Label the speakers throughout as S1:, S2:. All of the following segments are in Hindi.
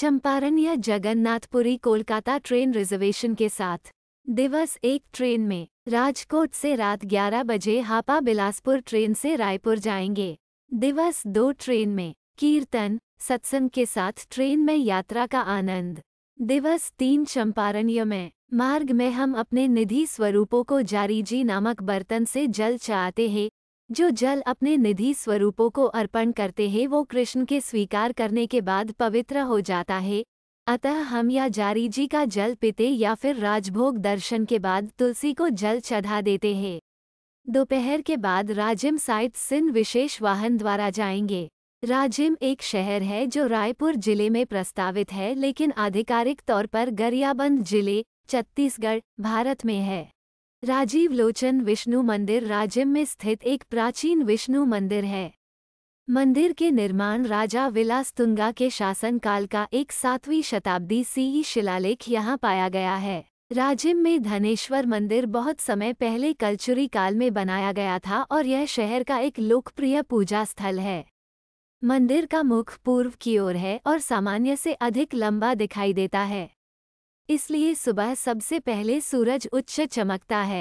S1: चंपारण या जगन्नाथपुरी कोलकाता ट्रेन रिजर्वेशन के साथ दिवस एक ट्रेन में राजकोट से रात 11 बजे हापा बिलासपुर ट्रेन से रायपुर जाएंगे दिवस दो ट्रेन में कीर्तन सत्संग के साथ ट्रेन में यात्रा का आनंद दिवस तीन चंपारण्य में मार्ग में हम अपने निधि स्वरूपों को जारीजी नामक बर्तन से जल चाहते हैं जो जल अपने निधि स्वरूपों को अर्पण करते हैं वो कृष्ण के स्वीकार करने के बाद पवित्र हो जाता है अतः हम या जारी जी का जल पीते या फिर राजभोग दर्शन के बाद तुलसी को जल चढ़ा देते हैं दोपहर के बाद राजिम साइट सिन विशेष वाहन द्वारा जाएंगे राजिम एक शहर है जो रायपुर जिले में प्रस्तावित है लेकिन आधिकारिक तौर पर गरियाबंद जिले छत्तीसगढ़ भारत में है राजीव लोचन विष्णु मंदिर राज्य में स्थित एक प्राचीन विष्णु मंदिर है मंदिर के निर्माण राजा विलास तुंगा के शासनकाल का एक सातवीं शताब्दी सीई शिलालेख यहाँ पाया गया है राजिम में धनेश्वर मंदिर बहुत समय पहले कल्चुरी काल में बनाया गया था और यह शहर का एक लोकप्रिय पूजा स्थल है मंदिर का मुख पूर्व की ओर है और सामान्य से अधिक लंबा दिखाई देता है इसलिए सुबह सबसे पहले सूरज उच्च चमकता है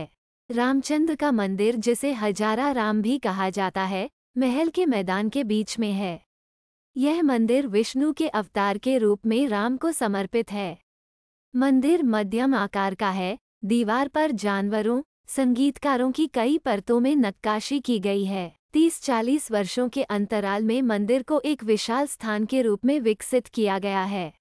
S1: रामचंद्र का मंदिर जिसे हजारा राम भी कहा जाता है महल के मैदान के बीच में है यह मंदिर विष्णु के अवतार के रूप में राम को समर्पित है मंदिर मध्यम आकार का है दीवार पर जानवरों संगीतकारों की कई परतों में नक्काशी की गई है तीस चालीस वर्षों के अंतराल में मंदिर को एक विशाल स्थान के रूप में विकसित किया गया है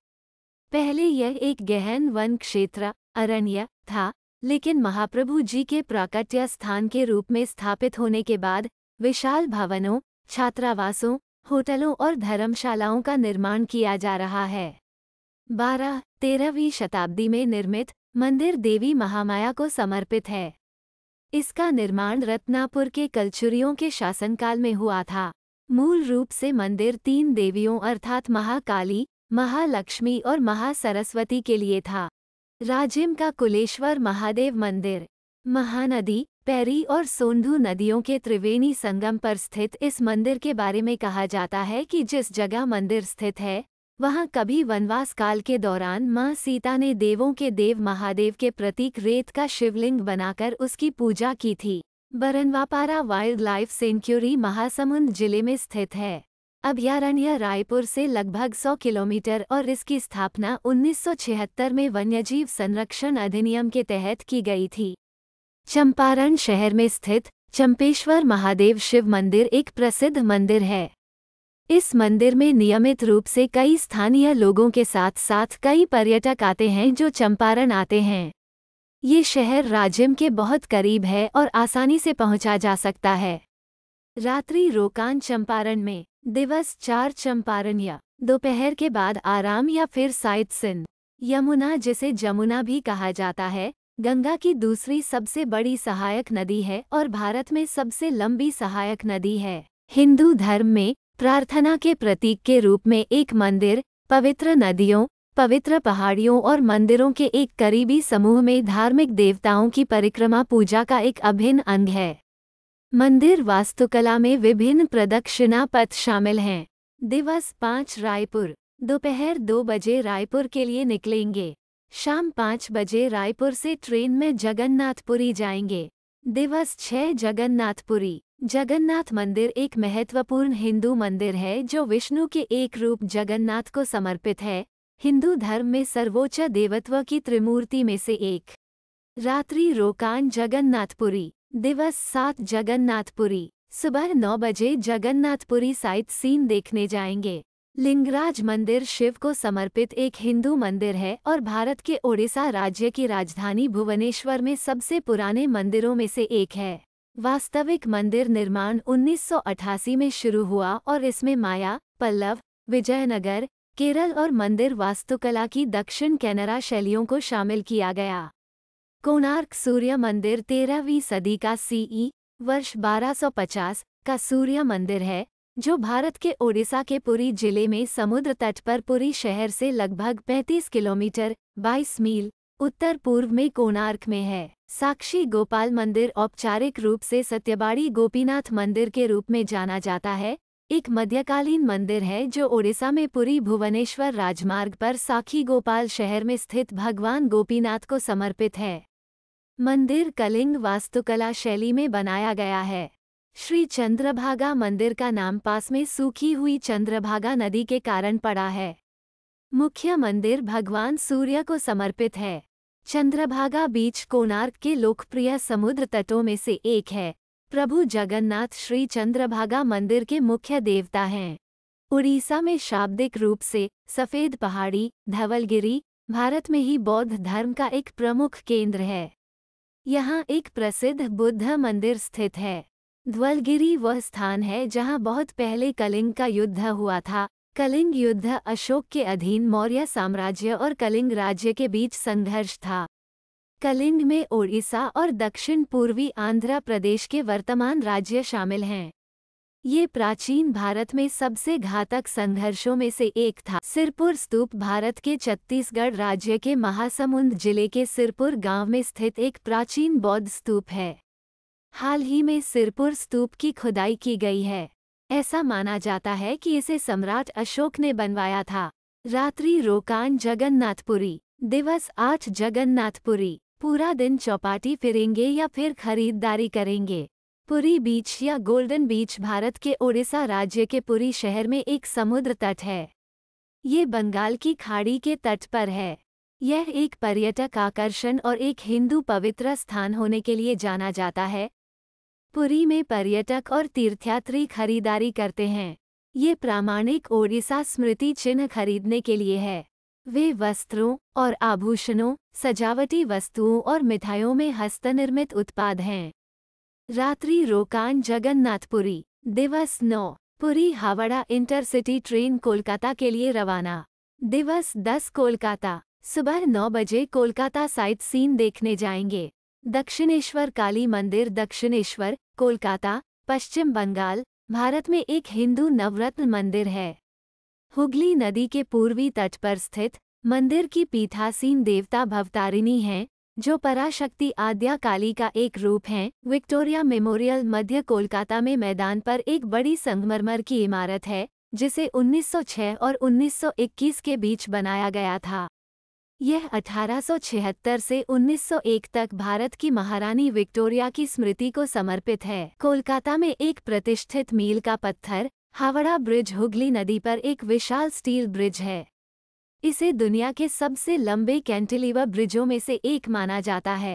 S1: पहले यह एक गहन वन क्षेत्र अरण्य था लेकिन महाप्रभु जी के प्राकट्य स्थान के रूप में स्थापित होने के बाद विशाल भवनों छात्रावासों होटलों और धर्मशालाओं का निर्माण किया जा रहा है बारह तेरहवीं शताब्दी में निर्मित मंदिर देवी महामाया को समर्पित है इसका निर्माण रत्नापुर के कलचुरियों के शासनकाल में हुआ था मूल रूप से मंदिर तीन देवियों अर्थात महाकाली महालक्ष्मी और महासरस्वती के लिए था राजिम का कुलेश्वर महादेव मंदिर महानदी पैरी और सोंधु नदियों के त्रिवेणी संगम पर स्थित इस मंदिर के बारे में कहा जाता है कि जिस जगह मंदिर स्थित है वहाँ कभी वनवास काल के दौरान माँ सीता ने देवों के देव महादेव के प्रतीक रेत का शिवलिंग बनाकर उसकी पूजा की थी Barnawapara wild life sanctuary Mahasamund जिले में स्थित है अभयारण्य रायपुर से लगभग 100 किलोमीटर और इसकी स्थापना 1976 में वन्यजीव संरक्षण अधिनियम के तहत की गई थी चंपारण शहर में स्थित चंपेश्वर महादेव शिव मंदिर एक प्रसिद्ध मंदिर है इस मंदिर में नियमित रूप से कई स्थानीय लोगों के साथ साथ कई पर्यटक आते हैं जो चंपारण आते हैं ये शहर राजिम के बहुत करीब है और आसानी से पहुंचा जा सकता है रात्रि रोकान चंपारण में दिवस चार चंपारण या दोपहर के बाद आराम या फिर साइट सिन यमुना जिसे जमुना भी कहा जाता है गंगा की दूसरी सबसे बड़ी सहायक नदी है और भारत में सबसे लंबी सहायक नदी है हिंदू धर्म में प्रार्थना के प्रतीक के रूप में एक मंदिर पवित्र नदियों पवित्र पहाड़ियों और मंदिरों के एक करीबी समूह में धार्मिक देवताओं की परिक्रमा पूजा का एक अभिन्न अंग है मंदिर वास्तुकला में विभिन्न प्रदक्षिणा पथ शामिल हैं दिवस पाँच रायपुर दोपहर दो बजे रायपुर के लिए निकलेंगे शाम पाँच बजे रायपुर से ट्रेन में जगन्नाथपुरी जाएंगे दिवस छः जगन्नाथपुरी जगन्नाथ मंदिर एक महत्वपूर्ण हिंदू मंदिर है जो विष्णु के एक रूप जगन्नाथ को समर्पित है हिंदू धर्म में सर्वोच्च देवत्व की त्रिमूर्ति में से एक रात्रि रोकान जगन्नाथपुरी दिवस सात जगन्नाथपुरी सुबह नौ बजे जगन्नाथपुरी साइट सीन देखने जाएंगे लिंगराज मंदिर शिव को समर्पित एक हिंदू मंदिर है और भारत के ओडिशा राज्य की राजधानी भुवनेश्वर में सबसे पुराने मंदिरों में से एक है वास्तविक मंदिर निर्माण 1988 में शुरू हुआ और इसमें माया पल्लव विजयनगर केरल और मंदिर वास्तुकला की दक्षिण कैनरा शैलियों को शामिल किया गया कोणार्क सूर्य मंदिर तेरहवीं सदी का सीई e, वर्ष 1250 का सूर्य मंदिर है जो भारत के ओडिशा के पुरी जिले में समुद्र तट पर पुरी शहर से लगभग 35 किलोमीटर 22 मील उत्तर पूर्व में कोणार्क में है साक्षी गोपाल मंदिर औपचारिक रूप से सत्यबाड़ी गोपीनाथ मंदिर के रूप में जाना जाता है एक मध्यकालीन मंदिर है जो ओडिशा में पुरी भुवनेश्वर राजमार्ग पर साखी गोपाल शहर में स्थित भगवान गोपीनाथ को समर्पित है मंदिर कलिंग वास्तुकला शैली में बनाया गया है श्री चंद्रभागा मंदिर का नाम पास में सूखी हुई चंद्रभागा नदी के कारण पड़ा है मुख्य मंदिर भगवान सूर्य को समर्पित है चंद्रभागा बीच कोणार्क के लोकप्रिय समुद्र तटों में से एक है प्रभु जगन्नाथ श्री चंद्रभागा मंदिर के मुख्य देवता हैं उड़ीसा में शाब्दिक रूप से सफ़ेद पहाड़ी धवलगिरी भारत में ही बौद्ध धर्म का एक प्रमुख केंद्र है यहाँ एक प्रसिद्ध बुद्ध मंदिर स्थित है ध्वलगिरी वह स्थान है जहाँ बहुत पहले कलिंग का युद्ध हुआ था कलिंग युद्ध अशोक के अधीन मौर्य साम्राज्य और कलिंग राज्य के बीच संघर्ष था कलिंग में ओडिशा और दक्षिण पूर्वी आंध्र प्रदेश के वर्तमान राज्य शामिल हैं ये प्राचीन भारत में सबसे घातक संघर्षों में से एक था सिरपुर स्तूप भारत के छत्तीसगढ़ राज्य के महासमुंद जिले के सिरपुर गांव में स्थित एक प्राचीन बौद्ध स्तूप है हाल ही में सिरपुर स्तूप की खुदाई की गई है ऐसा माना जाता है कि इसे सम्राट अशोक ने बनवाया था रात्रि रोकान जगन्नाथपुरी दिवस आठ जगन्नाथपुरी पूरा दिन चौपाटी फिरेंगे या फिर खरीदारी करेंगे पुरी बीच या गोल्डन बीच भारत के ओडिशा राज्य के पुरी शहर में एक समुद्र तट है ये बंगाल की खाड़ी के तट पर है यह एक पर्यटक आकर्षण और एक हिंदू पवित्र स्थान होने के लिए जाना जाता है पुरी में पर्यटक और तीर्थयात्री खरीदारी करते हैं ये प्रामाणिक ओडिशा स्मृति चिन्ह खरीदने के लिए है वे वस्त्रों और आभूषणों सजावटी वस्तुओं और मिठाइयों में हस्तनिर्मित उत्पाद हैं रात्रि रोकान जगन्नाथपुरी दिवस नौ पुरी हावड़ा इंटरसिटी ट्रेन कोलकाता के लिए रवाना दिवस दस कोलकाता सुबह नौ बजे कोलकाता साइट सीन देखने जाएंगे दक्षिणेश्वर काली मंदिर दक्षिणेश्वर कोलकाता पश्चिम बंगाल भारत में एक हिंदू नवरत्न मंदिर है हुगली नदी के पूर्वी तट पर स्थित मंदिर की पीठासीन देवता भवतारिणी हैं जो पराशक्ति आद्या काली का एक रूप है विक्टोरिया मेमोरियल मध्य कोलकाता में मैदान पर एक बड़ी संगमरमर की इमारत है जिसे 1906 और 1921 के बीच बनाया गया था यह 1876 से 1901 तक भारत की महारानी विक्टोरिया की स्मृति को समर्पित है कोलकाता में एक प्रतिष्ठित मील का पत्थर हावड़ा ब्रिज हुगली नदी पर एक विशाल स्टील ब्रिज है इसे दुनिया के सबसे लंबे कैंटिलीवर ब्रिजों में से एक माना जाता है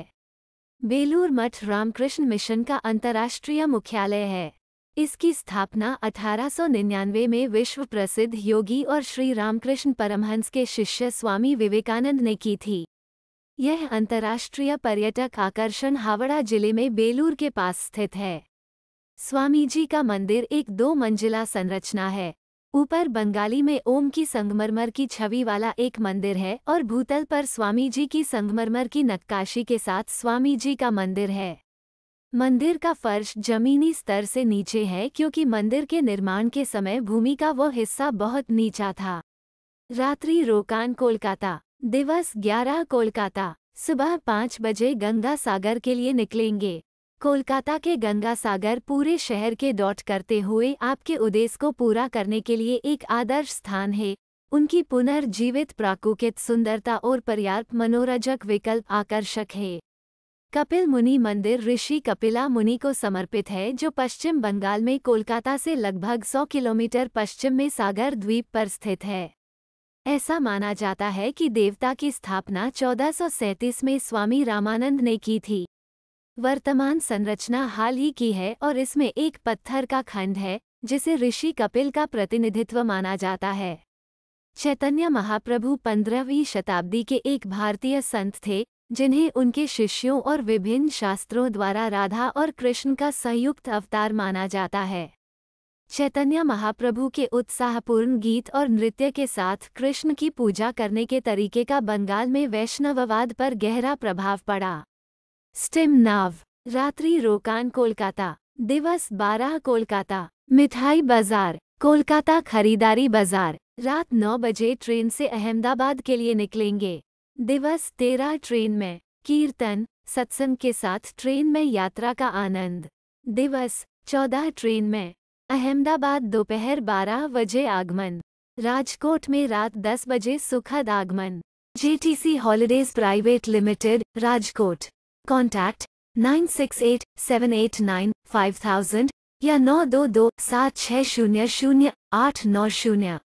S1: बेलूर मठ रामकृष्ण मिशन का अंतर्राष्ट्रीय मुख्यालय है इसकी स्थापना 1899 में विश्व प्रसिद्ध योगी और श्री रामकृष्ण परमहंस के शिष्य स्वामी विवेकानंद ने की थी यह अंतर्राष्ट्रीय पर्यटक आकर्षण हावड़ा जिले में बेलूर के पास स्थित है स्वामी जी का मंदिर एक दो मंजिला संरचना है ऊपर बंगाली में ओम की संगमरमर की छवि वाला एक मंदिर है और भूतल पर स्वामी जी की संगमरमर की नक्काशी के साथ स्वामी जी का मंदिर है मंदिर का फर्श जमीनी स्तर से नीचे है क्योंकि मंदिर के निर्माण के समय भूमि का वह हिस्सा बहुत नीचा था रात्रि रोकान कोलकाता दिवस 11 कोलकाता सुबह पाँच बजे गंगा सागर के लिए निकलेंगे कोलकाता के गंगा सागर पूरे शहर के डॉट करते हुए आपके उद्देश्य को पूरा करने के लिए एक आदर्श स्थान है उनकी पुनर्जीवित प्राकृतिक सुंदरता और पर्याप्त मनोरंजक विकल्प आकर्षक है कपिल मुनि मंदिर ऋषि कपिला मुनि को समर्पित है जो पश्चिम बंगाल में कोलकाता से लगभग 100 किलोमीटर पश्चिम में सागर द्वीप पर स्थित है ऐसा माना जाता है कि देवता की स्थापना चौदह में स्वामी रामानंद ने की थी वर्तमान संरचना हाल ही की है और इसमें एक पत्थर का खंड है जिसे ऋषि कपिल का प्रतिनिधित्व माना जाता है चैतन्य महाप्रभु पंद्रहवीं शताब्दी के एक भारतीय संत थे जिन्हें उनके शिष्यों और विभिन्न शास्त्रों द्वारा राधा और कृष्ण का संयुक्त अवतार माना जाता है चैतन्य महाप्रभु के उत्साहपूर्ण गीत और नृत्य के साथ कृष्ण की पूजा करने के तरीके का बंगाल में वैष्णववाद पर गहरा प्रभाव पड़ा स्टिम नाव रात्रि रोकान कोलकाता दिवस बारह कोलकाता मिठाई बाजार कोलकाता खरीदारी बाजार रात नौ बजे ट्रेन से अहमदाबाद के लिए निकलेंगे दिवस तेरह ट्रेन में कीर्तन सत्संग के साथ ट्रेन में यात्रा का आनंद दिवस चौदह ट्रेन में अहमदाबाद दोपहर बारह बजे आगमन राजकोट में रात दस बजे सुखद आगमन JTC holidays private limited Rajkot contact nine six eight seven eight nine five thousand या नौ दो दो सात छः शून्य शून्य आठ नौ शून्य